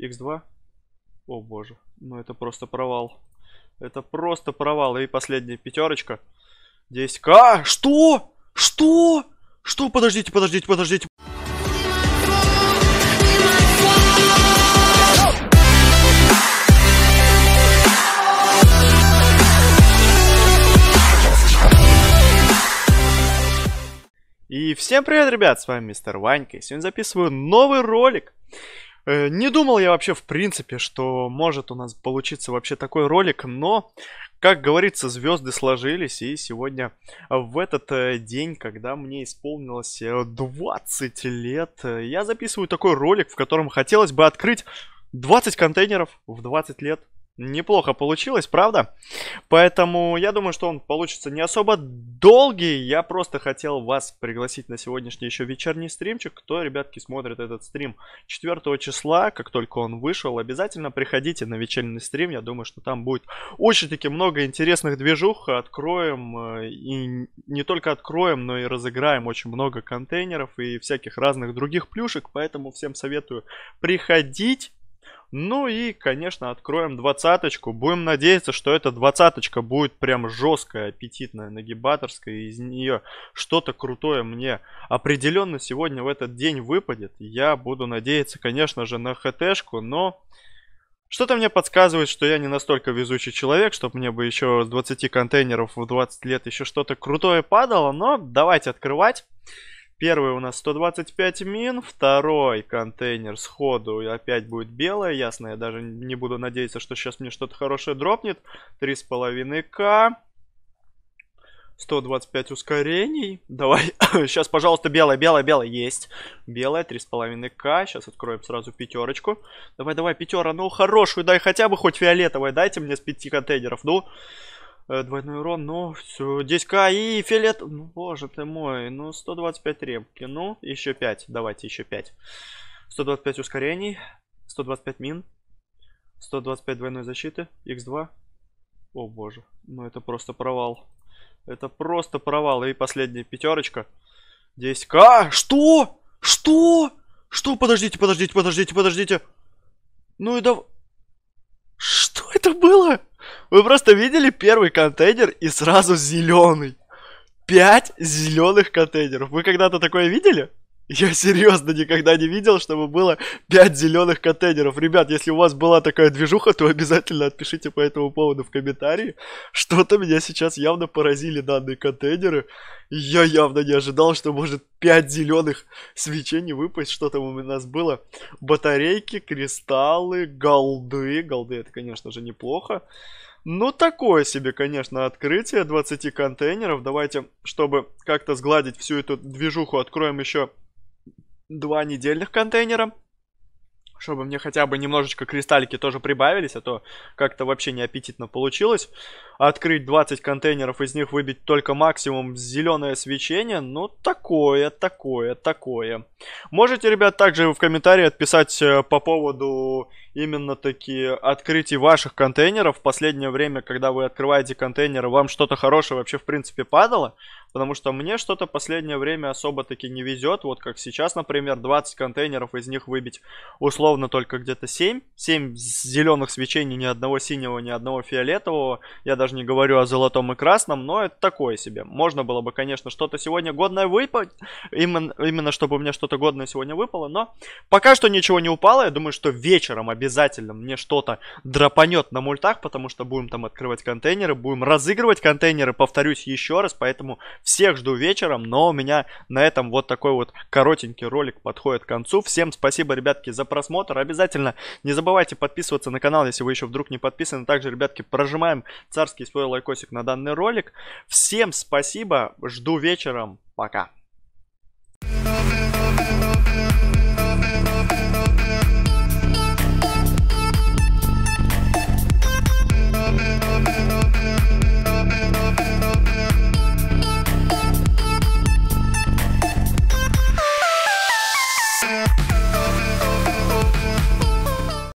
X2. О боже, ну это просто провал. Это просто провал. И последняя пятерочка. 10к. А, что? Что? Что? Подождите, подождите, подождите. И всем привет, ребят, с вами мистер Ванька. И сегодня записываю новый ролик. Э, не думал я вообще в принципе, что может у нас получиться вообще такой ролик, но, как говорится, звезды сложились, и сегодня в этот э, день, когда мне исполнилось 20 э, лет, я записываю такой ролик, в котором хотелось бы открыть 20 контейнеров в 20 лет неплохо получилось, правда? Поэтому я думаю, что он получится не особо долгий. Я просто хотел вас пригласить на сегодняшний еще вечерний стримчик. Кто, ребятки, смотрит этот стрим 4 числа, как только он вышел, обязательно приходите на вечерний стрим. Я думаю, что там будет очень-таки много интересных движух. Откроем э, и не только откроем, но и разыграем очень много контейнеров и всяких разных других плюшек. Поэтому всем советую приходить ну и, конечно, откроем двадцаточку. Будем надеяться, что эта двадцаточка будет прям жесткая, аппетитная, нагибаторская. из нее что-то крутое мне определенно сегодня в этот день выпадет. Я буду надеяться, конечно же, на хтшку, но... Что-то мне подсказывает, что я не настолько везучий человек, чтобы мне бы еще с 20 контейнеров в 20 лет еще что-то крутое падало, но давайте открывать. Первый у нас 125 мин, второй контейнер сходу опять будет белое, ясно, я даже не буду надеяться, что сейчас мне что-то хорошее дропнет. 3,5к, 125 ускорений, давай, сейчас, пожалуйста, белое, белое, белое, есть, белое, 3,5к, сейчас откроем сразу пятерочку, давай, давай, пятера, ну, хорошую, дай хотя бы хоть фиолетовое, дайте мне с пяти контейнеров, ну... Э, двойной урон, ну, все, 10к и фиолет, ну, боже ты мой, ну, 125 репки, ну, еще 5, давайте еще 5. 125 ускорений, 125 мин, 125 двойной защиты, x2. О боже, ну это просто провал. Это просто провал. И последняя пятерочка. 10к. Что? Что? Что? Подождите, подождите, подождите, подождите. Ну и давай... Вы просто видели первый контейнер и сразу зеленый. Пять зеленых контейнеров. Вы когда-то такое видели? Я серьезно никогда не видел, чтобы было 5 зеленых контейнеров. Ребят, если у вас была такая движуха, то обязательно отпишите по этому поводу в комментарии. Что-то меня сейчас явно поразили данные контейнеры. Я явно не ожидал, что может 5 зеленых свечей не выпасть. Что там у нас было? Батарейки, кристаллы, голды. Голды это, конечно же, неплохо. Ну, такое себе, конечно, открытие 20 контейнеров. Давайте, чтобы как-то сгладить всю эту движуху, откроем еще два недельных контейнера чтобы мне хотя бы немножечко кристаллики тоже прибавились, а то как-то вообще неаппетитно получилось. Открыть 20 контейнеров, из них выбить только максимум зеленое свечение, ну такое, такое, такое. Можете, ребят, также в комментарии отписать э, по поводу именно таки открытий ваших контейнеров. В последнее время, когда вы открываете контейнеры, вам что-то хорошее вообще в принципе падало потому что мне что-то последнее время особо-таки не везет. Вот как сейчас, например, 20 контейнеров, из них выбить условно только где-то 7. 7 зеленых свечений, ни одного синего, ни одного фиолетового. Я даже не говорю о золотом и красном, но это такое себе. Можно было бы, конечно, что-то сегодня годное выпасть, именно, именно чтобы у меня что-то годное сегодня выпало, но пока что ничего не упало. Я думаю, что вечером обязательно мне что-то драпанет на мультах, потому что будем там открывать контейнеры, будем разыгрывать контейнеры, повторюсь еще раз, поэтому всех жду вечером, но у меня на этом вот такой вот коротенький ролик подходит к концу. Всем спасибо, ребятки, за просмотр. Обязательно не забывайте подписываться на канал, если вы еще вдруг не подписаны. Также, ребятки, прожимаем царский свой лайкосик на данный ролик. Всем спасибо, жду вечером. Пока.